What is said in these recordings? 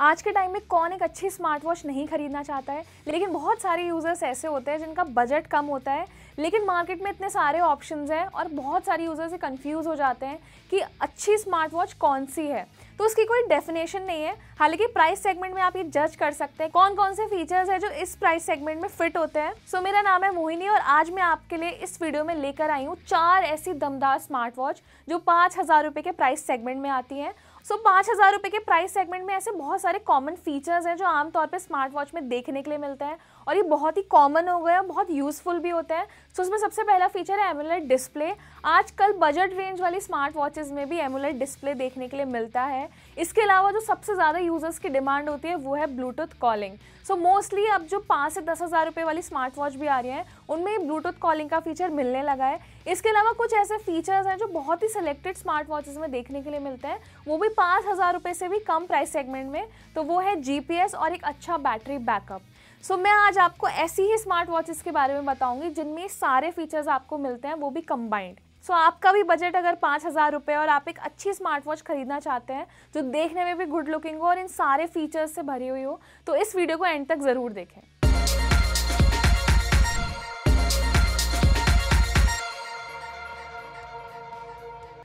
आज के टाइम में कौन एक अच्छी स्मार्ट वॉच नहीं खरीदना चाहता है लेकिन बहुत सारे यूज़र्स ऐसे होते हैं जिनका बजट कम होता है लेकिन मार्केट में इतने सारे ऑप्शन हैं और बहुत सारे यूज़र्स ये कन्फ्यूज़ हो जाते हैं कि अच्छी स्मार्ट वॉच कौन सी है तो उसकी कोई डेफिनेशन नहीं है हालांकि प्राइस सेगमेंट में आप ये जज कर सकते हैं कौन कौन से फीचर्स है जो इस प्राइस सेगमेंट में फिट होते हैं सो so, मेरा नाम है मोहिनी और आज मैं आपके लिए इस वीडियो में लेकर आई हूँ चार ऐसी दमदार स्मार्ट वॉच जो पाँच हज़ार रुपये के प्राइस सेगमेंट में आती हैं सो पाँच हज़ार रुपये के प्राइस सेगमेंट में ऐसे बहुत सारे कॉमन फीचर्स हैं जो आमतौर पर स्मार्ट वॉच में देखने के लिए मिलते हैं और ये बहुत ही कॉमन हो गए और बहुत यूज़फुल भी होते हैं सो so, उसमें सबसे पहला फीचर है एमुलेट डिस्प्ले आजकल बजट रेंज वाली स्मार्ट वॉचेज़ में भी एमुलेट डिस्प्ले देखने के लिए मिलता है इसके अलावा जो सबसे ज़्यादा यूज़र्स की डिमांड होती है वो है ब्लूटूथ कॉलिंग सो मोस्टली अब जो पाँच से दस हज़ार रुपये वाली स्मार्ट वॉच भी आ रही हैं उनमें ब्लूटूथ कॉलिंग का फीचर मिलने लगा है इसके अलावा कुछ ऐसे फीचर्स हैं जो बहुत ही सिलेक्टेड स्मार्ट वॉचेज़ में देखने के लिए मिलते हैं वो भी पाँच हज़ार रुपये से भी कम प्राइस सेगमेंट में तो वो है जीपीएस और एक अच्छा बैटरी बैकअप सो so, मैं आज आपको ऐसी ही स्मार्ट वॉचेस के बारे में बताऊंगी जिनमें सारे फीचर्स आपको मिलते हैं वो भी कम्बाइंड सो so, आपका भी बजट अगर पाँच हज़ार रुपये और आप एक अच्छी स्मार्ट वॉच खरीदना चाहते हैं जो देखने में भी गुड लुकिंग हो और इन सारे फीचर्स से भरी हुई हो तो इस वीडियो को एंड तक ज़रूर देखें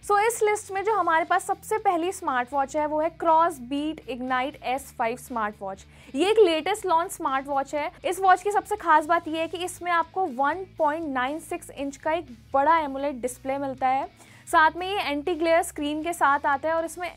सो इस लिस्ट में जो हमारे पास सबसे पहली स्मार्ट वॉच है वो है cross beat ignite S five smart watch ये एक लेटेस्ट लॉन्च स्मार्ट वॉच है इस वॉच की सबसे खास बात यह है कि इसमें आपको 1.96 इंच का एक बड़ा एमुलेट डिस्प्ले मिलता है साथ में ये एंटी ग्लेयर स्क्रीन के साथ आता है और इसमें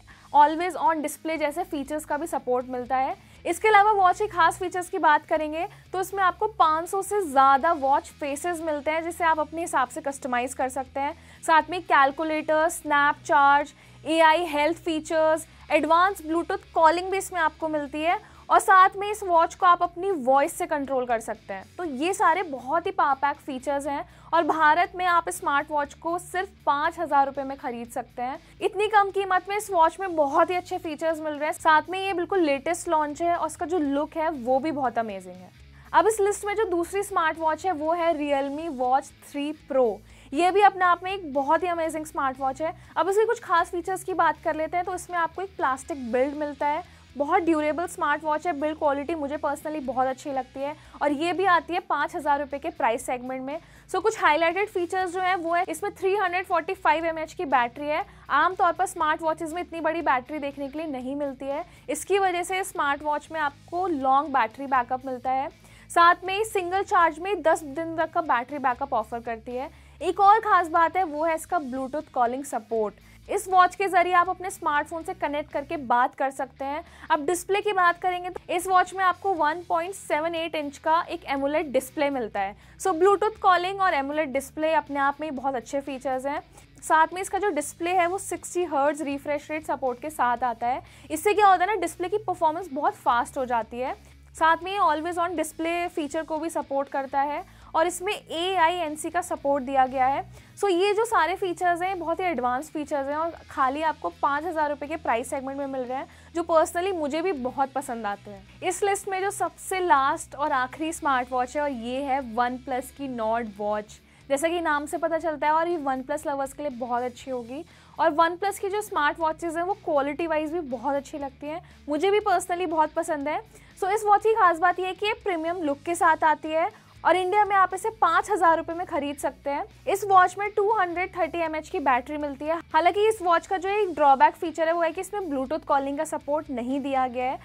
ऑलवेज ऑन डिस्प्ले जैसे फीचर्स का भी सपोर्ट मिलता है इसके अलावा वॉच के खास फीचर्स की बात करेंगे तो इसमें आपको 500 से ज़्यादा वॉच फेसेस मिलते हैं जिसे आप अपने हिसाब से कस्टमाइज़ कर सकते हैं साथ में calculator snap charge a health features advance Bluetooth calling भी इसमें आपको मिलती है और साथ में इस वॉच को आप अपनी वॉइस से कंट्रोल कर सकते हैं तो ये सारे बहुत ही पापैक फीचर्स हैं और भारत में आप स्मार्ट वॉच को सिर्फ पाँच हज़ार रुपये में खरीद सकते हैं इतनी कम कीमत में इस वॉच में बहुत ही अच्छे फीचर्स मिल रहे हैं साथ में ये बिल्कुल लेटेस्ट लॉन्च है और उसका जो लुक है वो भी बहुत अमेजिंग है अब इस लिस्ट में जो दूसरी स्मार्ट वॉच है वो है Realme वॉच थ्री प्रो ये भी अपने आप में एक बहुत ही अमेजिंग स्मार्ट वॉच है अब इसके कुछ खास फीचर्स की बात कर लेते हैं तो इसमें आपको एक प्लास्टिक बिल्ड मिलता है बहुत ड्यूरेबल स्मार्ट वॉच है बिल्ड क्वालिटी मुझे पर्सनली बहुत अच्छी लगती है और ये भी आती है पाँच हज़ार रुपये के प्राइस सेगमेंट में सो so, कुछ हाईलाइटेड फीचर्स जो हैं वो है इसमें three hundred forty five M H की बैटरी है आमतौर पर स्मार्ट वॉचेज़ में इतनी बड़ी बैटरी देखने के लिए नहीं मिलती है इसकी वजह से स्मार्ट वॉच में आपको लॉन्ग बैटरी बैकअप मिलता है साथ में ही सिंगल चार्ज में 10 दिन तक का बैटरी बैकअप ऑफर करती है एक और खास बात है वो है इसका ब्लूटूथ कॉलिंग सपोर्ट इस वॉच के जरिए आप अपने स्मार्टफोन से कनेक्ट करके बात कर सकते हैं अब डिस्प्ले की बात करेंगे तो इस वॉच में आपको 1.78 इंच का एक एमुलेट डिस्प्ले मिलता है सो ब्लूटूथ कॉलिंग और एमुलेट डिस्प्ले अपने आप में बहुत अच्छे फीचर्स हैं साथ में इसका जो डिस्प्ले है वो 60 हर्ट्ज रिफ्रेश रेट सपोर्ट के साथ आता है इससे क्या होता है ना डिस्प्ले की परफॉर्मेंस बहुत फास्ट हो जाती है साथ में ये ऑलवेज ऑन डिस्प्ले फीचर को भी सपोर्ट करता है और इसमें ए आई एन सी का सपोर्ट दिया गया है सो ये जो सारे फीचर्स हैं बहुत ही एडवांस फीचर्स हैं और खाली आपको पाँच हज़ार रुपये के प्राइस सेगमेंट में मिल रहे हैं जो पर्सनली मुझे भी बहुत पसंद आते हैं इस लिस्ट में जो सबसे लास्ट और आखिरी स्मार्ट वॉच है और ये है वन प्लस की नॉट वॉच जैसा कि नाम से पता चलता है और ये वन प्लस लवर्स के लिए बहुत अच्छी होगी और वन प्लस की जो स्मार्ट वॉचेज़ हैं वो क्वालिटी वाइज भी बहुत अच्छी लगती हैं मुझे भी पर्सनली बहुत पसंद है सो so, इस वॉच की खास बात यह है कि ये प्रीमियम लुक के साथ आती है और इंडिया में आप इसे पाँच हज़ार रुपये में खरीद सकते हैं इस वॉच में 230 हंड्रेड की बैटरी मिलती है हालांकि इस वॉच का जो एक ड्रॉबैक फीचर है वो है कि इसमें ब्लूटूथ कॉलिंग का सपोर्ट नहीं दिया गया है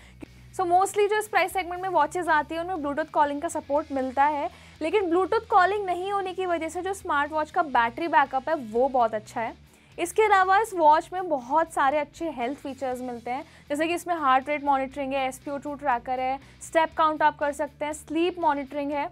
सो so मोस्टली जो इस प्राइस सेगमेंट में वॉचेज आती है उनमें ब्लूटूथ कॉलिंग का सपोर्ट मिलता है लेकिन ब्लूटूथ कॉलिंग नहीं होने की वजह से जो स्मार्ट वॉच का बैटरी बैकअप है वो बहुत अच्छा है इसके अलावा इस वॉच में बहुत सारे अच्छे हेल्थ फीचर्स मिलते हैं जैसे कि इसमें हार्ट रेट मॉनिटरिंग है एस पी ट्रैकर है स्टेप काउंट आप कर सकते हैं स्लीप मॉनिटरिंग है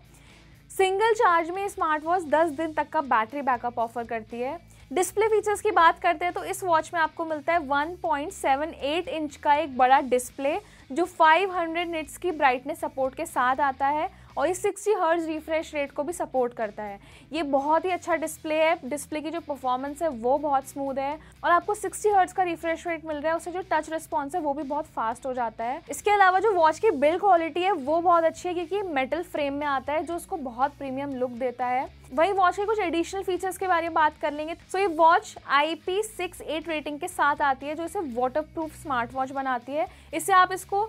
सिंगल चार्ज में स्मार्ट वॉच 10 दिन तक का बैटरी बैकअप ऑफर करती है डिस्प्ले फीचर्स की बात करते हैं तो इस वॉच में आपको मिलता है 1.78 इंच का एक बड़ा डिस्प्ले जो 500 निट्स की ब्राइटनेस सपोर्ट के साथ आता है और ये 60 हर्ज रिफ्रेश रेट को भी सपोर्ट करता है ये बहुत ही अच्छा डिस्प्ले है डिस्प्ले की जो परफॉर्मेंस है वो बहुत स्मूथ है और आपको 60 हर्ज का रिफ्रेश रेट मिल रहा है उससे जो टच रिस्पॉन्स है वो भी बहुत फास्ट हो जाता है इसके अलावा जो वॉच की बिल्ड क्वालिटी है वो बहुत अच्छी है क्योंकि मेटल फ्रेम में आता है जो उसको बहुत प्रीमियम लुक देता है वही वॉच के कुछ एडिशनल फीचर्स के बारे में बात कर लेंगे सो ये watch I P six eight rating के साथ आती है जो इसे वाटर प्रूफ स्मार्ट वॉच बनाती है इससे आप इसको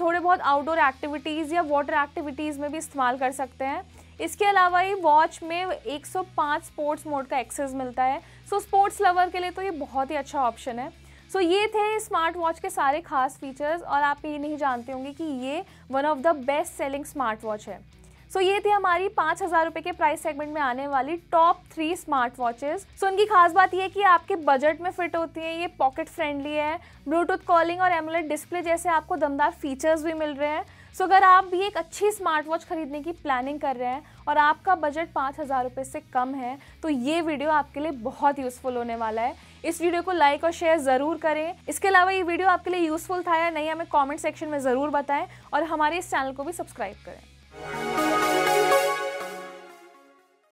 थोड़े बहुत आउटडोर एक्टिविटीज़ या वाटर एक्टिविटीज़ में भी इस्तेमाल कर सकते हैं इसके अलावा ये वॉच में 105 स्पोर्ट्स मोड का एक्सेस मिलता है सो स्पोर्ट्स लवर के लिए तो ये बहुत ही अच्छा ऑप्शन है सो so, ये थे स्मार्ट वॉच के सारे खास फीचर्स और आप ये नहीं जानते होंगे कि ये one of the best selling smart watch है सो so, ये थी हमारी पाँच हज़ार रुपये के प्राइस सेगमेंट में आने वाली top three smart watches so so, उनकी खास बात ये है कि आपके बजट में फिट होती है ये पॉकेट फ्रेंडली है ब्लूटूथ कॉलिंग और एमुलेट डिस्प्ले जैसे आपको दमदार फीचर्स भी मिल रहे हैं सो अगर आप भी एक अच्छी स्मार्ट वॉच खरीदने की प्लानिंग कर रहे हैं और आपका बजट पाँच हज़ार रुपये से कम है तो ये वीडियो आपके लिए बहुत यूज़फुल होने वाला है इस वीडियो को लाइक और शेयर ज़रूर करें इसके अलावा ये वीडियो आपके लिए यूज़फुल था या नहीं हमें कॉमेंट सेक्शन में ज़रूर बताएँ और हमारे इस चैनल को भी सब्सक्राइब करें